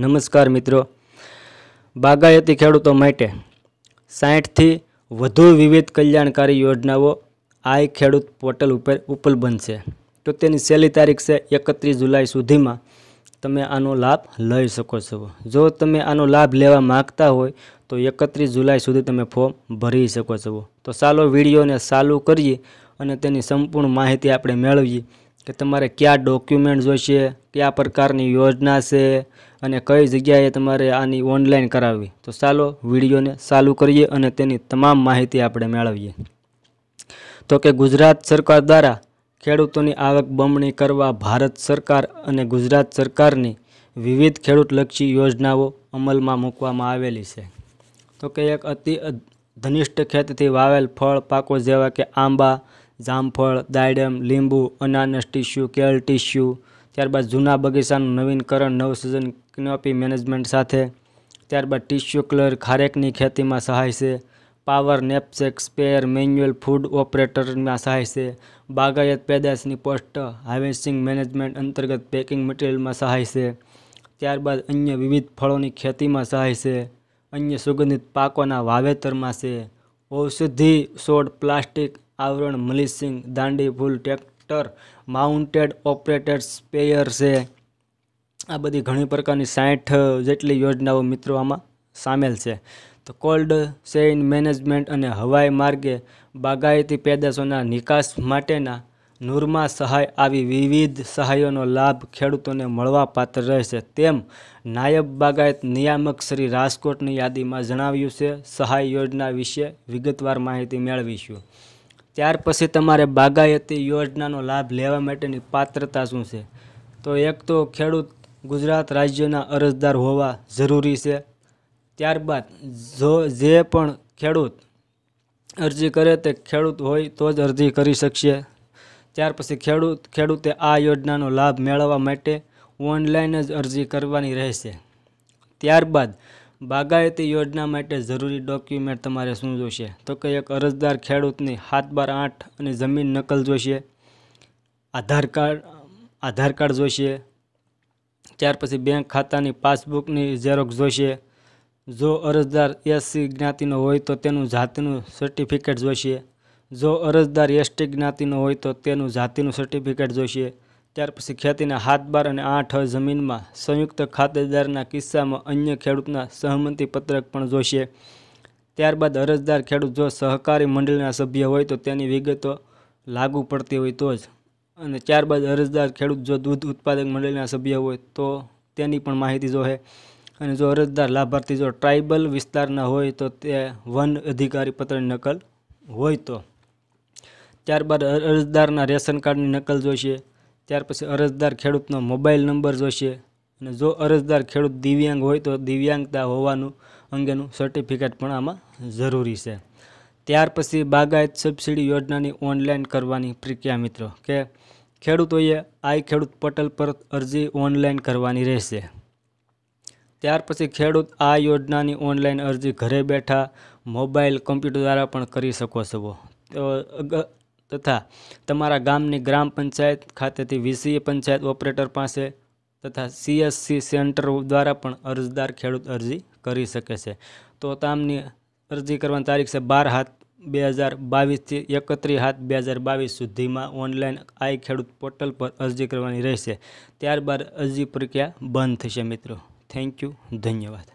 નમસ્કાર મિત્રો બાગાયતી ખેડૂતો માટે સાહીઠથી વધુ વિવિધ કલ્યાણકારી યોજનાઓ આઈ ખેડૂત પોર્ટલ ઉપર ઉપલબ્ધ છે તો તેની છેલ્લી તારીખ છે એકત્રીસ જુલાઈ સુધીમાં તમે આનો લાભ લઈ શકો છો જો તમે આનો લાભ લેવા માગતા હોય તો એકત્રીસ જુલાઈ સુધી તમે ફોર્મ ભરી શકો છો તો ચાલો વિડીયોને ચાલુ કરીએ અને તેની સંપૂર્ણ માહિતી આપણે મેળવીએ કે તમારે કયા ડોક્યુમેન્ટ જોઈશે કયા પ્રકારની યોજના છે અને કઈ જગ્યાએ તમારે આની ઓનલાઈન કરાવવી તો ચાલો વિડીયોને ચાલુ કરીએ અને તેની તમામ માહિતી આપણે મેળવીએ તો કે ગુજરાત સરકાર દ્વારા ખેડૂતોની આવક બમણી કરવા ભારત સરકાર અને ગુજરાત સરકારની વિવિધ ખેડૂતલક્ષી યોજનાઓ અમલમાં મૂકવામાં આવેલી છે તો કે એક અતિ ધનિષ્ઠ ખેતથી વાવેલ ફળ પાકો જેવા કે આંબા જામફળ દાયડમ લીંબુ અનાનસ ટીસ્યુ કેળ ટીસ્યુ ત્યારબાદ જૂના બગીચાનું નવીનકરણ નવ સિઝન ક્નોપી મેનેજમેન્ટ સાથે ત્યારબાદ ટીસ્યુ ક્લર ખારેકની ખેતીમાં સહાય છે power knapsack sprayer manual foot ઓપરેટરમાં સહાય છે બાગાયત પેદાશની પોસ્ટ હાર્વેસ્ટિંગ મેનેજમેન્ટ અંતર્ગત પેકિંગ મટીરિયલમાં સહાય છે ત્યારબાદ અન્ય વિવિધ ફળોની ખેતીમાં સહાય છે અન્ય સુગંધિત પાકોના વાવેતરમાં છે ઔષધિ સોડ પ્લાસ્ટિક આવરણ મલિસિંગ દાંડી ફૂલ ટેક થ્રસ્ટર માઉન્ટેડ ઓપરેટર સ્પેયર છે આ બધી ઘણી પ્રકારની સાઠ જેટલી યોજનાઓ મિત્રો આમાં સામેલ છે તો કોલ્ડ ચેઇન મેનેજમેન્ટ અને હવાઈ માર્ગે બાગાયતી પેદાશોના નિકાસ માટેના નૂરમાં સહાય આવી વિવિધ સહાયોનો લાભ ખેડૂતોને મળવાપાત્ર રહેશે તેમ નાયબ બાગાયત નિયામક શ્રી રાજકોટની યાદીમાં જણાવ્યું છે સહાય યોજના વિશે વિગતવાર માહિતી મેળવીશું ત્યાર પછી તમારે બાગાયતી યોજનાનો લાભ લેવા માટેની પાત્રતા શું છે તો એક તો ખેડૂત ગુજરાત રાજ્યના અરજદાર હોવા જરૂરી છે ત્યારબાદ જો જે પણ ખેડૂત અરજી કરે તે ખેડૂત હોય તો જ અરજી કરી શકશે ત્યાર પછી ખેડૂત ખેડૂતે આ યોજનાનો લાભ મેળવવા માટે ઓનલાઈન જ અરજી કરવાની રહેશે ત્યારબાદ બાગાયતી યોજના માટે જરૂરી ડોક્યુમેન્ટ તમારે શું જોશે તો કે એક અરજદાર ખેડૂતની હાથ બાર આઠ અને જમીન નકલ જોશે આધાર કાર્ડ આધાર કાર્ડ જોશે ત્યાર પછી બેંક ખાતાની પાસબુકની ઝેરોક્ષ જોશે જો અરજદાર એસસી જ્ઞાતિનો હોય તો તેનું જાતિનું સર્ટિફિકેટ જોશે જો અરજદાર એસટી જ્ઞાતિનો હોય તો તેનું જાતિનું સર્ટિફિકેટ જોશે ત્યાર પછી ખેતીના હાથ બાર અને આઠ જમીનમાં સંયુક્ત ખાતેદારના કિસ્સામાં અન્ય ખેડૂતના સહમતિ પત્રક પણ જોશે ત્યારબાદ અરજદાર ખેડૂત જો સહકારી મંડળના સભ્ય હોય તો તેની વિગતો લાગુ પડતી હોય તો જ અને ત્યારબાદ અરજદાર ખેડૂત જો દૂધ ઉત્પાદક મંડળના સભ્ય હોય તો તેની પણ માહિતી જોશે અને જો અરજદાર લાભાર્થી જો ટ્રાઇબલ વિસ્તારના હોય તો તે વન અધિકારી પત્રની નકલ હોય તો ત્યારબાદ અરજદારના રેશન કાર્ડની નકલ જોઈશે ત્યાર પછી અરજદાર ખેડૂતનો મોબાઈલ નંબર જોઈશે અને જો અરજદાર ખેડૂત દિવ્યાંગ હોય તો દિવ્યાંગતા હોવાનું અંગેનું સર્ટિફિકેટ પણ આમાં જરૂરી છે ત્યાર પછી બાગાયત સબસિડી યોજનાની ઓનલાઈન કરવાની પ્રક્રિયા મિત્રો કે ખેડૂતોએ આઈ ખેડૂત પોર્ટલ પર અરજી ઓનલાઈન કરવાની રહેશે ત્યાર પછી ખેડૂત આ યોજનાની ઓનલાઈન અરજી ઘરે બેઠા મોબાઈલ કમ્પ્યુટર દ્વારા પણ કરી શકો છો તો તથા તમારા ગામની ગ્રામ પંચાયત ખાતેથી વીસીએ પંચાયત ઓપરેટર પાસે તથા સીએસસી સેન્ટર દ્વારા પણ અરજદાર ખેડૂત અરજી કરી શકે છે તો તામની અરજી કરવાની તારીખ છે બાર હાથ બે હજાર બાવીસથી એકત્રીસ હાથ બે હજાર બાવીસ સુધીમાં ઓનલાઈન આઈ ખેડૂત પોર્ટલ પર અરજી કરવાની રહેશે ત્યારબાદ અરજી પ્રક્રિયા બંધ થશે મિત્રો થેન્ક યુ ધન્યવાદ